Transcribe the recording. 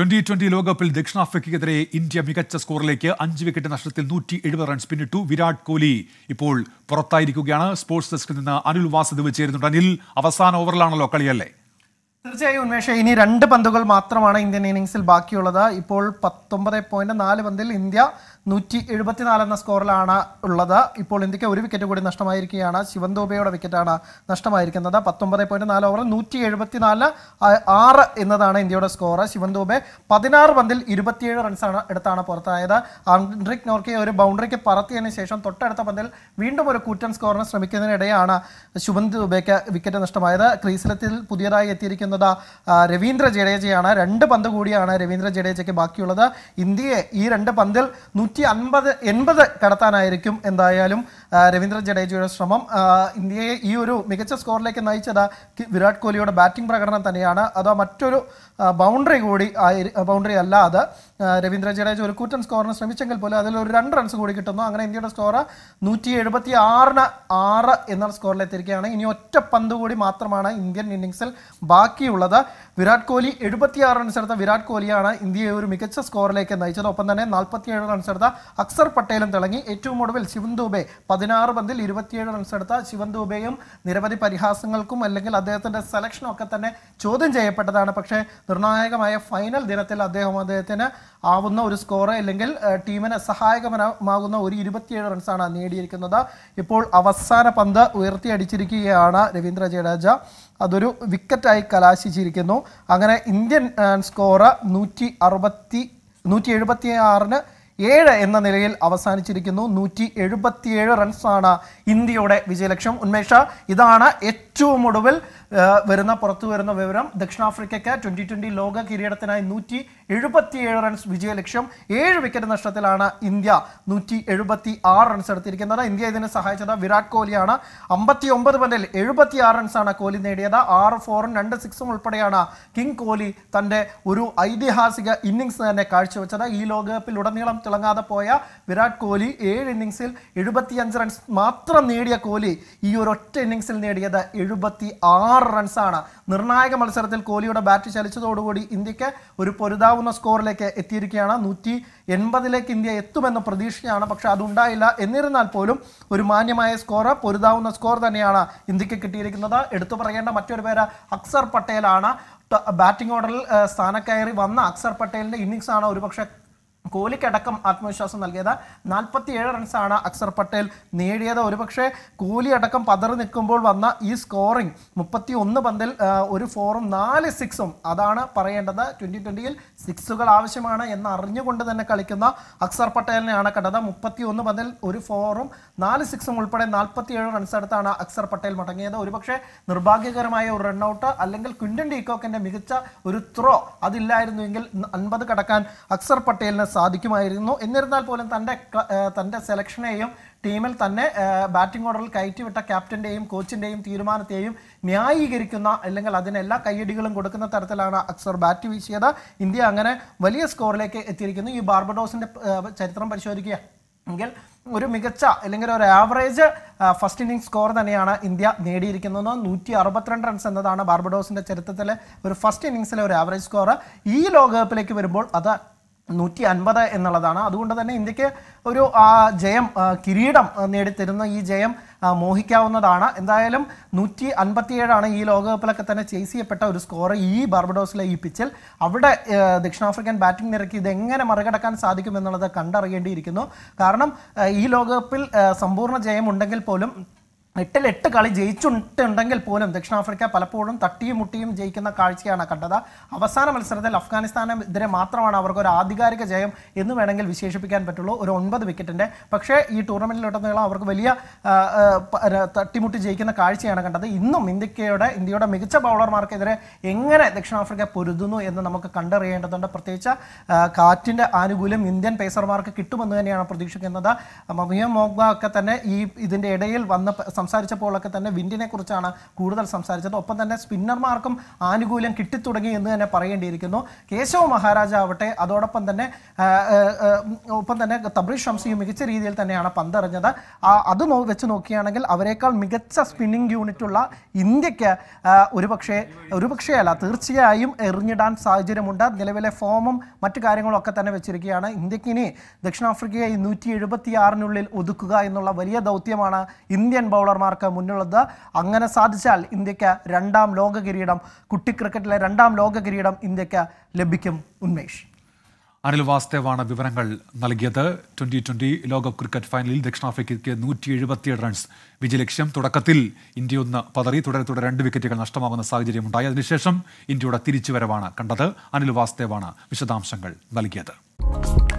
twenty twenty ലോകകപ്പിൽ ദക്ഷിണാഫ്രിക്കയ്ക്കെതിരെ India മികച്ച സ്കോറിലേക്ക് അഞ്ച് വിക്കറ്റ് നഷ്ടത്തിൽ നൂറ്റി എഴുപത് റൺസ് പിന്നിട്ടു വിരാട് കോഹ്ലി ഇപ്പോൾ പുറത്തായിരിക്കുകയാണ് സ്പോർട്സ് ഡെസ്കിൽ നിന്ന് അനിൽ വാസുദേവ് ചേരുന്നുണ്ട് അനിൽ അവസാന ഓവറിലാണല്ലോ കളിയല്ലേ തീർച്ചയായും ഉന്മേഷ ഇനി രണ്ട് പന്തുകൾ മാത്രമാണ് ഇന്ത്യൻ ഇന്നിംഗ്സിൽ ബാക്കിയുള്ളത് ഇപ്പോൾ പത്തൊമ്പത് പോയിന്റ് നാല് പന്തിൽ ഇന്ത്യ നൂറ്റി എഴുപത്തിനാല് എന്ന സ്കോറിലാണ് ഉള്ളത് ഇപ്പോൾ ഇന്ത്യക്ക് ഒരു വിക്കറ്റ് കൂടി നഷ്ടമായിരിക്കുകയാണ് ശിവൻ വിക്കറ്റാണ് നഷ്ടമായിരിക്കുന്നത് പത്തൊമ്പത് പോയിന്റ് നാല് ഓവറിൽ നൂറ്റി എഴുപത്തിനാല് ആറ് എന്നതാണ് ഇന്ത്യയുടെ സ്കോർ ശിവൻ പതിനാറ് പന്തിൽ ഇരുപത്തിയേഴ് റൺസാണ് എടുത്താണ് പുറത്തായത് ആൻഡ്രിക് നോർക്കയെ ഒരു ബൗണ്ടറിക്ക് പറത്തിയതിന് ശേഷം തൊട്ടടുത്ത പന്തിൽ വീണ്ടും ഒരു കൂറ്റൻ സ്കോറിന് ശ്രമിക്കുന്നതിനിടെയാണ് ശുഭൻ ദുബേക്ക് വിക്കറ്റ് നഷ്ടമായത് ക്രീസിലത്തിൽ പുതിയതായി എത്തിയിരിക്കുന്നത് രവീന്ദ്ര ജഡേജയാണ് രണ്ട് പന്ത് കൂടിയാണ് രവീന്ദ്ര ജഡേജയ്ക്ക് ബാക്കിയുള്ളത് ഇന്ത്യയെ ഈ രണ്ട് പന്തിൽ നൂറ്റി അൻപത് എൺപത് കടത്താനായിരിക്കും എന്തായാലും രവീന്ദ്ര ജഡേജയുടെ ശ്രമം ഇന്ത്യയെ ഈ ഒരു മികച്ച സ്കോറിലേക്ക് നയിച്ചത് വിരാട് കോഹ്ലിയുടെ ബാറ്റിംഗ് പ്രകടനം തന്നെയാണ് അതോ മറ്റൊരു ബൗണ്ടറി കൂടി ബൗണ്ടറി അല്ല അത് രവീന്ദ്ര ജഡേജ ഒരു കൂറ്റൻ സ്കോറിന് ശ്രമിച്ചെങ്കിൽ പോലും അതിൽ ഒരു രണ്ട് റൺസ് കൂടി കിട്ടുന്നു അങ്ങനെ ഇന്ത്യയുടെ സ്കോർ നൂറ്റി എഴുപത്തി ആറിന് ആറ് എന്ന സ്കോറിലെത്തിയിരിക്കുകയാണ് ഇനി ഒറ്റ പന്ത് കൂടി മാത്രമാണ് ഇന്ത്യൻ ഇന്നിങ്സിൽ ബാക്കിയുള്ളത് വിരാട് കോഹ്ലി എഴുപത്തിയാറ് റൺസ് എടുത്ത വിരാട് കോഹ്ലിയാണ് ഇന്ത്യയെ ഒരു മികച്ച സ്കോറിലേക്ക് നയിച്ചത് ഒപ്പം തന്നെ നാൽപ്പത്തിയേഴ് റൺസ് എടുത്ത അക്സർ പട്ടേലും തിളങ്ങി ഏറ്റവും ഒടുവിൽ ശിവൻ ദൂബെ പതിനാറ് പന്തിൽ ഇരുപത്തിയേഴ് റൺസ് എടുത്ത ശിവൻ ദൂബെയും നിരവധി പരിഹാസങ്ങൾക്കും അല്ലെങ്കിൽ അദ്ദേഹത്തിൻ്റെ സെലക്ഷനും ഒക്കെ തന്നെ ചോദ്യം ചെയ്യപ്പെട്ടതാണ് പക്ഷേ നിർണായകമായ ഫൈനൽ ദിനത്തിൽ അദ്ദേഹം അദ്ദേഹത്തിന് ആവുന്ന ഒരു സ്കോർ അല്ലെങ്കിൽ ടീമിന് സഹായകമാകുന്ന ഒരു ഇരുപത്തിയേഴ് റൺസാണ് നേടിയിരിക്കുന്നത് ഇപ്പോൾ അവസാന പന്ത് ഉയർത്തിയടിച്ചിരിക്കുകയാണ് രവീന്ദ്ര ജഡേജ അതൊരു വിക്കറ്റായി കലാശിച്ചിരിക്കുന്നു അങ്ങനെ ഇന്ത്യൻ സ്കോറ് നൂറ്റി അറുപത്തി നൂറ്റി എഴുപത്തി ആറിന് ഏഴ് എന്ന നിലയിൽ അവസാനിച്ചിരിക്കുന്നു നൂറ്റി എഴുപത്തിയേഴ് റൺസാണ് ഇന്ത്യയുടെ വിജയലക്ഷ്യം ഉന്മേഷ ഇതാണ് ഏറ്റവും ഒടുവിൽ വരുന്ന പുറത്തു വരുന്ന വിവരം ദക്ഷിണാഫ്രിക്കയ്ക്ക് ട്വന്റി ട്വന്റി ലോക കിരീടത്തിനായി നൂറ്റി എഴുപത്തിയേഴ് റൺസ് വിജയലക്ഷ്യം ഏഴ് വിക്കറ്റ് നഷ്ടത്തിലാണ് ഇന്ത്യ നൂറ്റി എഴുപത്തി ആറ് റൺസ് എടുത്തിരിക്കുന്നത് ഇന്ത്യ ഇതിനെ സഹായിച്ചത് വിരാട് കോഹ്ലിയാണ് അമ്പത്തി ഒമ്പത് പന്തിൽ എഴുപത്തി ആറ് റൺസാണ് കോഹ്ലി നേടിയത് ആറ് ഫോറും രണ്ട് സിക്സും ഉൾപ്പെടെയാണ് കിങ് കോഹ്ലി തൻ്റെ ഒരു ഐതിഹാസിക ഇന്നിങ്സ് തന്നെ കാഴ്ചവെച്ചത് ഈ ലോകകപ്പിൽ ഉടനീളം തിളങ്ങാതെ പോയ വിരാട് കോഹ്ലി ഏഴ് ഇന്നിങ്സിൽ എഴുപത്തിയഞ്ച് റൺസ് മാത്രം നേടിയ കോഹ്ലി ഈ ഒരു ഒറ്റ ഇന്നിങ്സിൽ നേടിയത് എഴുപത്തി ആറ് റൺസാണ് നിർണായക മത്സരത്തിൽ കോഹ്ലിയുടെ ബാറ്റ് ചലിച്ചതോടുകൂടി ഇന്ത്യക്ക് ഒരു പൊരുതാവുന്ന സ്കോറിലേക്ക് എത്തിയിരിക്കുകയാണ് നൂറ്റി എൺപതിലേക്ക് ഇന്ത്യ എത്തുമെന്ന പ്രതീക്ഷയാണ് പക്ഷേ അതുണ്ടായില്ല എന്നിരുന്നാൽ പോലും ഒരു മാന്യമായ സ്കോർ പൊരുതാവുന്ന സ്കോർ തന്നെയാണ് ഇന്ത്യക്ക് കിട്ടിയിരിക്കുന്നത് എടുത്തു പറയേണ്ട മറ്റൊരു പേര് അക്സർ പട്ടേലാണ് ബാറ്റിംഗ് ഓർഡറിൽ സ്ഥാനക്കയറി വന്ന അക്സർ പട്ടേലിൻ്റെ ഇന്നിങ്സാണ് ഒരുപക്ഷെ കോഹ്ലിക്കടക്കം ആത്മവിശ്വാസം നൽകിയത് നാൽപ്പത്തിയേഴ് റൺസാണ് അക്സർ പട്ടേൽ നേടിയത് ഒരുപക്ഷെ കോഹ്ലി അടക്കം പതറി നിൽക്കുമ്പോൾ വന്ന ഈ സ്കോറിംഗ് മുപ്പത്തി ഒന്ന് പന്തിൽ ഒരു ഫോറും നാല് സിക്സും അതാണ് പറയേണ്ടത് ട്വൻ്റി ട്വൻ്റിയിൽ സിക്സുകൾ ആവശ്യമാണ് എന്ന് അറിഞ്ഞുകൊണ്ട് തന്നെ കളിക്കുന്ന അക്സർ പട്ടേലിനെയാണ് കണ്ടത് മുപ്പത്തി ഒന്ന് പന്തിൽ ഒരു ഫോറും നാല് സിക്സും ഉൾപ്പെടെ നാൽപ്പത്തിയേഴ് റൺസ് അടുത്താണ് അക്സർ പട്ടേൽ മടങ്ങിയത് ഒരുപക്ഷെ നിർഭാഗ്യകരമായ ഒരു റണ്ണൌട്ട് അല്ലെങ്കിൽ ക്വിൻഡൻ ഡീകോക്കിൻ്റെ മികച്ച ഒരു ത്രോ അതില്ലായിരുന്നുവെങ്കിൽ അൻപത് കടക്കാൻ അക്സർ പട്ടേലിന് സാധിക്കും സാധിക്കുമായിരുന്നു എന്നിരുന്നാൽ പോലും തൻ്റെ തൻ്റെ സെലക്ഷനെയും ടീമിൽ തന്നെ ബാറ്റിംഗ് ഓർഡറിൽ കയറ്റിവിട്ട ക്യാപ്റ്റൻ്റെയും കോച്ചിൻ്റെയും തീരുമാനത്തെയും ന്യായീകരിക്കുന്ന അല്ലെങ്കിൽ അതിനെല്ലാ കയ്യടികളും കൊടുക്കുന്ന തരത്തിലാണ് അക്സർ ബാറ്റ് വീശിയത് ഇന്ത്യ അങ്ങനെ വലിയ സ്കോറിലേക്ക് എത്തിയിരിക്കുന്നു ഈ ബാർബഡോസിൻ്റെ ചരിത്രം പരിശോധിക്കുക എങ്കിൽ ഒരു മികച്ച അല്ലെങ്കിൽ ഒരു ആവറേജ് ഫസ്റ്റ് ഇന്നിംഗ് സ്കോർ തന്നെയാണ് ഇന്ത്യ നേടിയിരിക്കുന്നത് നൂറ്റി അറുപത്തിരണ്ട് റൺസ് എന്നതാണ് ബാർബഡോസിൻ്റെ ചരിത്രത്തിലെ ഒരു ഫസ്റ്റ് ഇന്നിങ്സിലെ ഒരു ആവറേജ് സ്കോർ ഈ ലോകകപ്പിലേക്ക് വരുമ്പോൾ അത് നൂറ്റി അൻപത് എന്നുള്ളതാണ് അതുകൊണ്ട് തന്നെ ഇന്ത്യക്ക് ഒരു ആ ജയം കിരീടം നേടിത്തരുന്ന ഈ ജയം മോഹിക്കാവുന്നതാണ് എന്തായാലും നൂറ്റി അൻപത്തിയേഴാണ് ഈ ലോകകപ്പിലൊക്കെ തന്നെ ചേസ് ചെയ്യപ്പെട്ട ഒരു സ്കോറ് ഈ ബർബഡോസിലെ ഈ പിച്ചിൽ അവിടെ ദക്ഷിണാഫ്രിക്കൻ ബാറ്റിംഗ് നിരക്ക് ഇതെങ്ങനെ മറികടക്കാൻ സാധിക്കുമെന്നുള്ളത് കണ്ടറിയേണ്ടിയിരിക്കുന്നു കാരണം ഈ ലോകകപ്പിൽ സമ്പൂർണ്ണ ജയം ഉണ്ടെങ്കിൽ പോലും എട്ടിൽ എട്ട് കളി ജയിച്ചിട്ടുണ്ടെങ്കിൽ പോലും ദക്ഷിണാഫ്രിക്ക പലപ്പോഴും തട്ടിയും മുട്ടിയും ജയിക്കുന്ന കാഴ്ചയാണ് കണ്ടത് അവസാന മത്സരത്തിൽ അഫ്ഗാനിസ്ഥാനെതിരെ മാത്രമാണ് അവർക്ക് ഒരു ആധികാരിക ജയം എന്ന് വേണമെങ്കിൽ വിശേഷിപ്പിക്കാൻ പറ്റുള്ളൂ ഒരു ഒൻപത് വിക്കറ്റിൻ്റെ പക്ഷേ ഈ ടൂർണമെൻറ്റിലൊട്ടുന്നീളം അവർക്ക് വലിയ തട്ടിമുട്ടി ജയിക്കുന്ന കാഴ്ചയാണ് കണ്ടത് ഇന്നും ഇന്ത്യക്കയുടെ ഇന്ത്യയുടെ മികച്ച ബൗളർമാർക്കെതിരെ എങ്ങനെ ദക്ഷിണാഫ്രിക്ക പൊരുതുന്നു എന്ന് നമുക്ക് കണ്ടറിയേണ്ടതുണ്ട് പ്രത്യേകിച്ച് കാറ്റിൻ്റെ ആനുകൂല്യം ഇന്ത്യൻ പേസർമാർക്ക് കിട്ടുമെന്ന് തന്നെയാണ് പ്രതീക്ഷിക്കുന്നത് മമിയ മോഗ്ബ ഒക്കെ തന്നെ ഈ ഇതിൻ്റെ ഇടയിൽ വന്ന സംസാരിച്ചപ്പോഴൊക്കെ തന്നെ വിൻഡിനെ കുറിച്ചാണ് കൂടുതൽ സംസാരിച്ചത് ഒപ്പം തന്നെ സ്പിന്നർമാർക്കും ആനുകൂല്യം കിട്ടിത്തുടങ്ങി എന്ന് തന്നെ പറയേണ്ടിയിരിക്കുന്നു കേശവ് മഹാരാജ ആവട്ടെ അതോടൊപ്പം തന്നെ ഒപ്പം തന്നെ തബ്രീഷ് ഷംസിയും മികച്ച രീതിയിൽ തന്നെയാണ് പന്തെറിഞ്ഞത് അത് വെച്ച് നോക്കുകയാണെങ്കിൽ അവരെക്കാൾ മികച്ച യൂണിറ്റ് യൂണിറ്റുള്ള ഇന്ത്യക്ക് ഒരുപക്ഷേ ഒരുപക്ഷെ അല്ല തീർച്ചയായും എറിഞ്ഞിടാൻ സാഹചര്യമുണ്ട് നിലവിലെ ഫോമും മറ്റു കാര്യങ്ങളും ഒക്കെ തന്നെ വെച്ചിരിക്കുകയാണ് ഇന്ത്യക്കിനി ദക്ഷിണാഫ്രിക്കയെ നൂറ്റി ആറിനുള്ളിൽ ഒതുക്കുക എന്നുള്ള വലിയ ദൗത്യമാണ് ഇന്ത്യൻ ബൗളർ ബൗളർമാർക്ക് മുന്നിലുള്ളത് അങ്ങനെ സാധിച്ചാൽ ഇന്ത്യക്ക് രണ്ടാം ലോക കിരീടം കുട്ടി ക്രിക്കറ്റിലെ രണ്ടാം ലോക കിരീടം ഇന്ത്യക്ക് ലഭിക്കും ഉന്മേഷ് അനിൽ വാസ്തേവാണ് വിവരങ്ങൾ നൽകിയത് ട്വൻ്റി ട്വൻ്റി ലോകകപ്പ് ക്രിക്കറ്റ് ഫൈനലിൽ ദക്ഷിണാഫ്രിക്കയ്ക്ക് നൂറ്റി എഴുപത്തിയേഴ് റൺസ് വിജയലക്ഷ്യം തുടക്കത്തിൽ ഇന്ത്യ ഒന്ന് പതറി തുടരെ തുടരെ രണ്ട് വിക്കറ്റുകൾ നഷ്ടമാകുന്ന സാഹചര്യമുണ്ടായി അതിനുശേഷം ഇന്ത്യയുടെ തിരിച്ചുവരവാണ് കണ്ടത് അനിൽ വാസ്തേവാണ് വിശദാംശങ്ങൾ നൽകിയത്